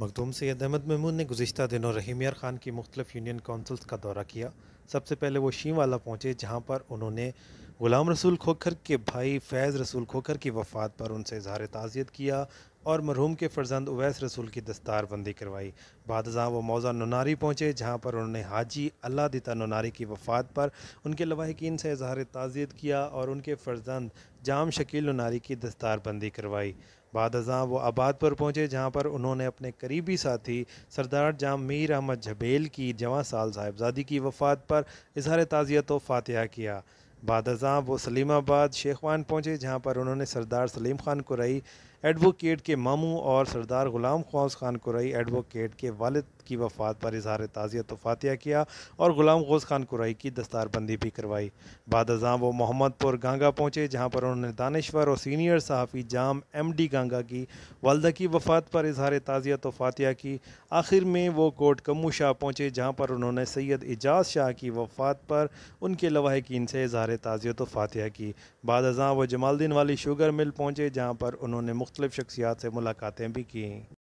मखदूम सैद अहमद महमूद ने गुजशत दिनों रहीम यार ख़ान की मुख्तफ यूनियन काउंसिल्स का दौरा किया सबसे पहले वो वाला पहुँचे जहाँ पर उन्होंने ग़ुलाम रसूल खोखर के भाई फैज़ रसूल खोखर की वफ़ात पर उनसे इजहार ताज़ियत किया और मरहूम के फर्जंद उवैस रसूल की दस्तारबंदी करवाई बाद जहाँ वो मौजा नुनारी पहुँचे जहाँ पर उन्होंने हाजी अल्लाह दिता नुनारी की वफ़ात पर उनके लवाहकिन से इजहार ताज़ियत किया और उनके फर्जंद जाम शकील नुनारी की दस्तारबंदी करवाई बाद अजा वो आबाद पर पहुँचे जहाँ पर उन्होंने अपने करीबी साथी सरदार जाम मीर अहमद झबेल की जवां साल साहिबजादी की वफात पर इजहार ताज़ियत तो फातह किया बाद अजा वो सलीमाबाद शेखवान पहुँचे जहाँ पर उन्होंने सरदार सलीम खान कुरई एडवोकेट के मामू और सरदार ग़ुलाम खवास खान कुरई एडवोकेट के वालद की वफ़ात पर इजहार ताज़ियत तो फातिया किया और ग़ुलाम गौस खान कुरई की दस्तारबंदी भी करवाई बाद अजाम वो मोहम्मदपुर गांगा पहुँचे जहाँ पर उन्होंने दानश्वर और सीनियर सहाफ़ी जाम एम डी गांगा की वालदा की वफ़ात पर इजहार ताज़ियत तो फातिया की आखिर में वो कोट कमू शाह पहुँचे जहाँ पर उन्होंने सैयद एजाज शाह की वफ़ात पर उनके लवाहकिन से इजहार ताज़ियत तो फातिया की बाद अजाम वो जमालद्दीन वाली शुगर मिल पहुँचे जहाँ पर उन्होंने मुख्तलिफ शख्सियात से मुलाकातें भी की